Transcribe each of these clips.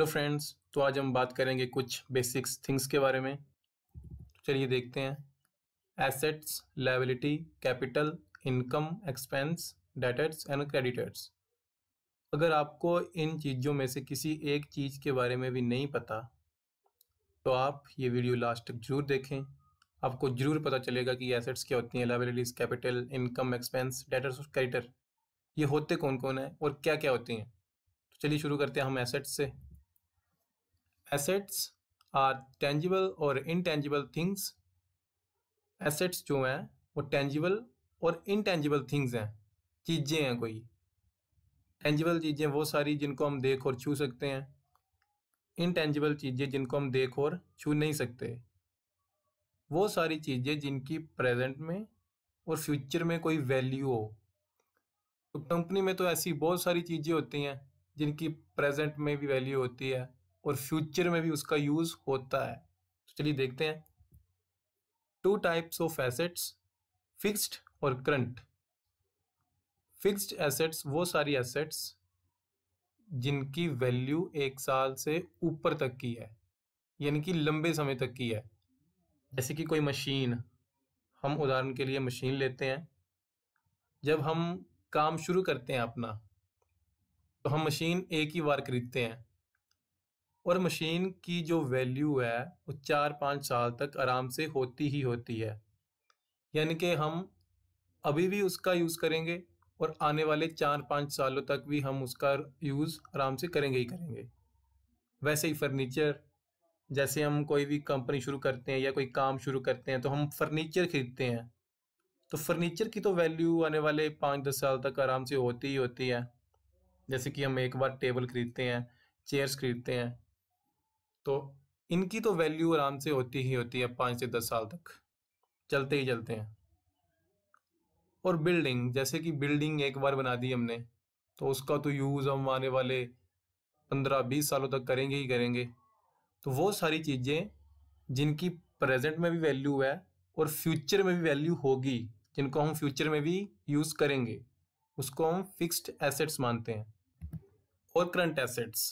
hello friends तो आज हम बात करेंगे कुछ बेसिक्स थिंग्स के बारे में चलिए देखते हैं assets liability capital income expense debtors and creditors अगर आपको इन चीज़ों में से किसी एक चीज़ के बारे में भी नहीं पता तो आप ये वीडियो लास्ट तक जरूर देखें आपको ज़रूर पता चलेगा कि एसेट्स क्या होती हैं liabilities capital income expense debtors और क्रेडिटर ये होते कौन कौन है और क्या क्या होती हैं तो चलिए शुरू करते हैं हम एसेट्स से एसेट्स आर टेंजिबल और इनटेंजिबल थिंग्स एसेट्स जो हैं वो टेंजिबल और इनटेंजिबल थिंग्स हैं चीज़ें हैं कोई टेंजिबल चीज़ें वो सारी जिनको हम देख और छू सकते हैं इनटेंजिबल चीज़ें जिनको हम देख और छू नहीं सकते वो सारी चीज़ें जिनकी प्रेजेंट में और फ्यूचर में कोई वैल्यू हो तो कंपनी में तो ऐसी बहुत सारी चीज़ें होती हैं जिनकी प्रेजेंट में भी वैल्यू होती है और फ्यूचर में भी उसका यूज होता है तो चलिए देखते हैं two types of assets fixed और करंट फिक्स्ड एसेट्स वो सारी एसेट्स जिनकी वैल्यू एक साल से ऊपर तक की है यानी कि लंबे समय तक की है जैसे कि कोई मशीन हम उदाहरण के लिए मशीन लेते हैं जब हम काम शुरू करते हैं अपना तो हम मशीन एक ही बार खरीदते हैं और मशीन की जो वैल्यू है वो चार पाँच साल तक आराम से होती ही होती है यानी कि हम अभी भी उसका यूज़ करेंगे और आने वाले चार पाँच सालों तक भी हम उसका यूज़ आराम से करेंगे ही करेंगे वैसे ही फर्नीचर जैसे हम कोई भी कंपनी शुरू करते हैं या कोई काम शुरू करते हैं तो हम फर्नीचर खरीदते हैं तो फर्नीचर की तो वैल्यू आने वाले पाँच दस साल तक आराम से होती ही होती है जैसे कि हम एक बार टेबल खरीदते हैं चेयर्स खरीदते हैं तो इनकी तो वैल्यू आराम से होती ही होती है पाँच से दस साल तक चलते ही चलते हैं और बिल्डिंग जैसे कि बिल्डिंग एक बार बना दी हमने तो उसका तो यूज़ हम आने वाले पंद्रह बीस सालों तक करेंगे ही करेंगे तो वो सारी चीज़ें जिनकी प्रेजेंट में भी वैल्यू है और फ्यूचर में भी वैल्यू होगी जिनको हम फ्यूचर में भी यूज़ करेंगे उसको हम फिक्स्ड एसेट्स मानते हैं और करंट एसेट्स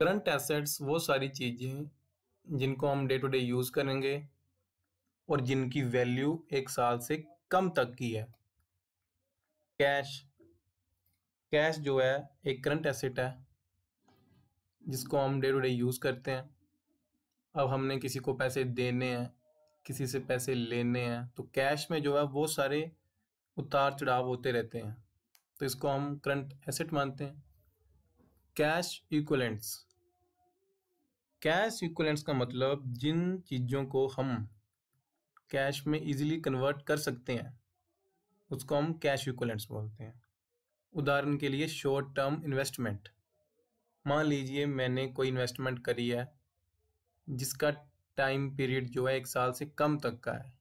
करंट एसेट्स वो सारी चीज़ें जिनको हम डे टू डे यूज़ करेंगे और जिनकी वैल्यू एक साल से कम तक की है कैश कैश जो है एक करंट एसेट है जिसको हम डे टू डे यूज़ करते हैं अब हमने किसी को पैसे देने हैं किसी से पैसे लेने हैं तो कैश में जो है वो सारे उतार चढ़ाव होते रहते हैं तो इसको हम करंट एसेट मानते हैं कैश इक्वलेंट्स कैश इक्वलेंट्स का मतलब जिन चीज़ों को हम कैश में इजीली कन्वर्ट कर सकते हैं उसको हम कैश इक्वलेंट्स बोलते हैं उदाहरण के लिए शॉर्ट टर्म इन्वेस्टमेंट मान लीजिए मैंने कोई इन्वेस्टमेंट करी है जिसका टाइम पीरियड जो है एक साल से कम तक का है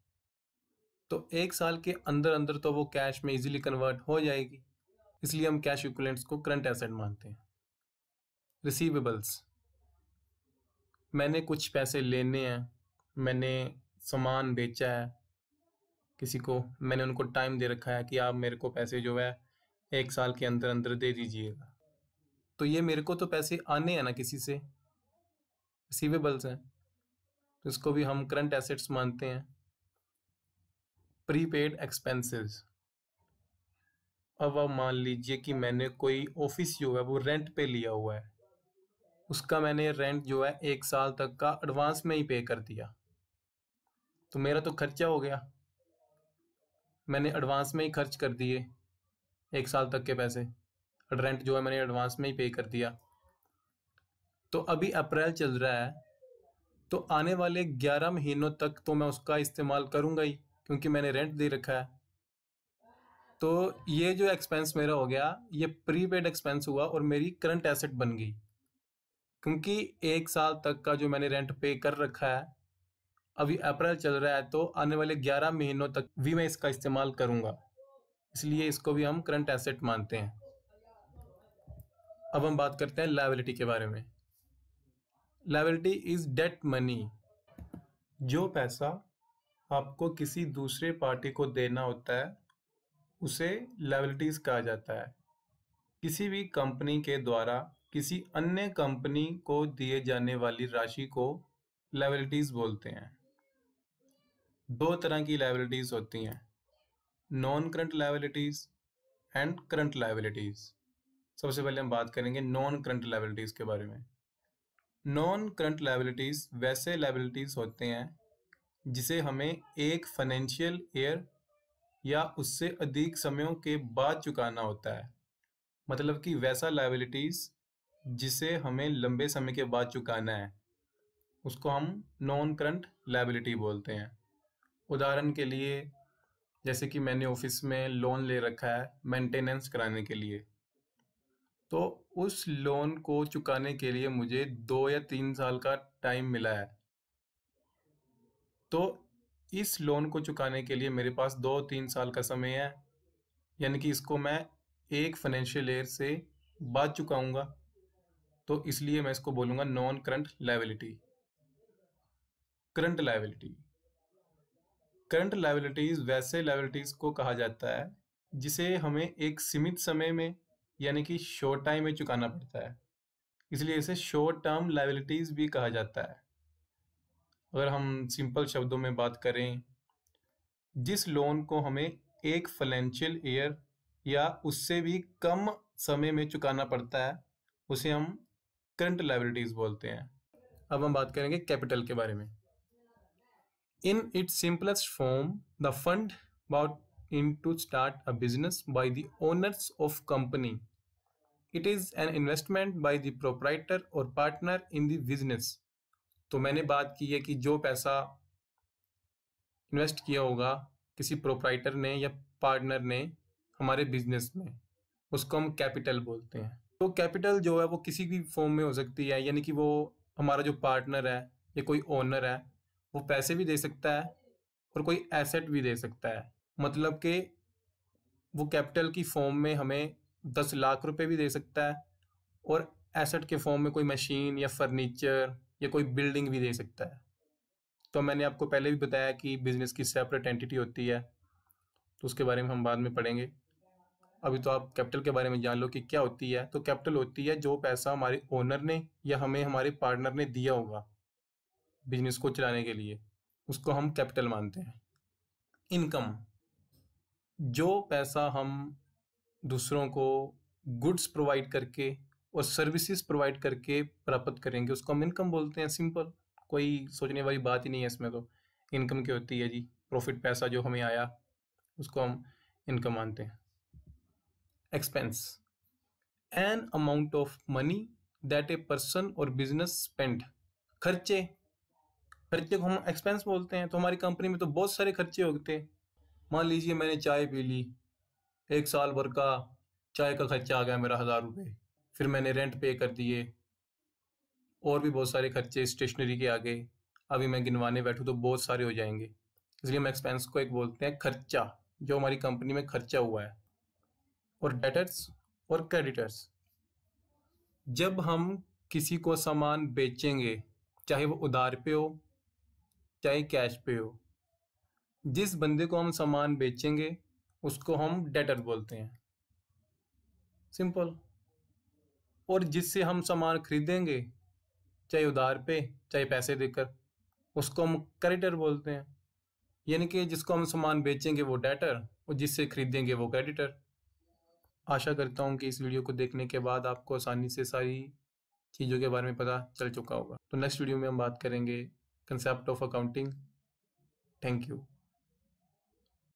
तो एक साल के अंदर अंदर तो वो कैश में इजीली कन्वर्ट हो जाएगी इसलिए हम कैश इक्वलेंट्स को करंट एसेट मानते हैं रिसीवेबल्स मैंने कुछ पैसे लेने हैं मैंने सामान बेचा है किसी को मैंने उनको टाइम दे रखा है कि आप मेरे को पैसे जो है एक साल के अंदर अंदर दे दीजिएगा तो ये मेरे को तो पैसे आने हैं ना किसी से रिसीवेबल्स हैं तो इसको भी हम करंट एसेट्स मानते हैं प्रीपेड एक्सपेंसेस अब आप मान लीजिए कि मैंने कोई ऑफिस जो है वो रेंट पे लिया हुआ है उसका मैंने रेंट जो है एक साल तक का एडवांस में ही पे कर दिया तो मेरा तो खर्चा हो गया मैंने एडवांस में ही खर्च कर दिए एक साल तक के पैसे रेंट जो है मैंने एडवांस में ही पे कर दिया तो अभी अप्रैल चल रहा है तो आने वाले ग्यारह महीनों तक तो मैं उसका इस्तेमाल करूँगा ही क्योंकि मैंने रेंट दे रखा है तो ये जो एक्सपेंस मेरा हो गया ये प्री पेड एक्सपेंस हुआ और मेरी करंट एसेट बन गई क्योंकि एक साल तक का जो मैंने रेंट पे कर रखा है अभी अप्रैल चल रहा है तो आने वाले ग्यारह महीनों तक भी मैं इसका इस्तेमाल करूँगा इसलिए इसको भी हम करंट एसेट मानते हैं अब हम बात करते हैं लाइबिलिटी के बारे में लाइबिलिटी इज डेट मनी जो पैसा आपको किसी दूसरे पार्टी को देना होता है उसे लाइबिलिटीज कहा जाता है किसी भी कंपनी के द्वारा किसी अन्य कंपनी को दिए जाने वाली राशि को लाइबिलिटीज बोलते हैं दो तरह की लाइबिलिटीज होती हैं non current liabilities and current liabilities सबसे पहले हम बात करेंगे नॉन करंट लाइबिलिटीज के बारे में नॉन करंट लाइबिलिटीज वैसे लाइबिलिटीज होते हैं जिसे हमें एक फाइनेंशियल ईयर या उससे अधिक समयों के बाद चुकाना होता है मतलब कि वैसा लाइबिलिटीज़ जिसे हमें लंबे समय के बाद चुकाना है उसको हम नॉन करंट लाइबिलिटी बोलते हैं उदाहरण के लिए जैसे कि मैंने ऑफिस में लोन ले रखा है मेंटेनेंस कराने के लिए तो उस लोन को चुकाने के लिए मुझे दो या तीन साल का टाइम मिला है तो इस लोन को चुकाने के लिए मेरे पास दो तीन साल का समय है यानी कि इसको मैं एक फाइनेंशियल ईयर से बाद चुकाऊंगा तो इसलिए मैं इसको बोलूंगा non current liability current liability current liabilities वैसे लाइबिलिटीज को कहा जाता है जिसे हमें एक सीमित समय में यानी कि शॉर्ट टाइम में चुकाना पड़ता है इसलिए इसे शॉर्ट टर्म लाइबिलिटीज भी कहा जाता है अगर हम सिंपल शब्दों में बात करें जिस लोन को हमें एक फाइनेंशियल ईयर या उससे भी कम समय में चुकाना पड़ता है उसे हम करंट लाइबिलिटीज बोलते हैं अब हम बात करेंगे कैपिटल के बारे में in its simplest form the fund about in to start a business by the owners of company it is an investment by the proprietor और पार्टनर इन द बिजनेस तो मैंने बात की है कि जो पैसा इन्वेस्ट किया होगा किसी प्रोपराइटर ने या पार्टनर ने हमारे बिजनेस में उसको हम कैपिटल बोलते हैं तो कैपिटल जो है वो किसी भी फॉर्म में हो सकती है यानी कि वो हमारा जो पार्टनर है या कोई ओनर है वो पैसे भी दे सकता है और कोई एसेट भी दे सकता है मतलब कि वो कैपिटल की फॉर्म में हमें दस लाख रुपए भी दे सकता है और एसेट के फॉर्म में कोई मशीन या फर्नीचर या कोई बिल्डिंग भी दे सकता है तो मैंने आपको पहले भी बताया कि बिजनेस की सेपरेट एंटिटी होती है तो उसके बारे में हम बाद में पढ़ेंगे अभी तो आप कैपिटल के बारे में जान लो कि क्या होती है तो कैपिटल होती है जो पैसा हमारे ओनर ने या हमें हमारे पार्टनर ने दिया होगा बिजनेस को चलाने के लिए उसको हम कैपिटल मानते हैं इनकम जो पैसा हम दूसरों को गुड्स प्रोवाइड करके और सर्विसेज प्रोवाइड करके प्राप्त करेंगे उसको हम इनकम बोलते हैं सिंपल कोई सोचने वाली बात ही नहीं है इसमें तो इनकम क्या होती है जी प्रॉफिट पैसा जो हमें आया उसको हम इनकम मानते हैं expense an amount of money that a person or business spend खर्चे खर्चे को हम एक्सपेंस बोलते हैं तो हमारी कंपनी में तो बहुत सारे खर्चे होते हैं मान लीजिए मैंने चाय पी ली एक साल भर का चाय का खर्चा आ गया मेरा हज़ार रुपये फिर मैंने रेंट पे कर दिए और भी बहुत सारे खर्चे स्टेशनरी के आगे अभी मैं गिनवाने बैठूँ तो बहुत सारे हो जाएंगे इसलिए हम एक्सपेंस को एक बोलते हैं खर्चा जो हमारी कंपनी में खर्चा हुआ है और डेटर्स और क्रेडिटर्स जब हम किसी को सामान बेचेंगे चाहे वो उधार पे हो चाहे कैश पे हो जिस बंदे को हम सामान बेचेंगे उसको हम डेटर बोलते हैं सिंपल और जिससे हम सामान खरीदेंगे चाहे उधार पे चाहे पैसे देकर उसको हम क्रेडिटर बोलते हैं यानी कि जिसको हम सामान बेचेंगे वो डेटर और जिससे खरीदेंगे वो क्रेडिटर आशा करता हूँ कि इस वीडियो को देखने के बाद आपको आसानी से सारी चीज़ों के बारे में पता चल चुका होगा तो नेक्स्ट वीडियो में हम बात करेंगे concept of accounting thank you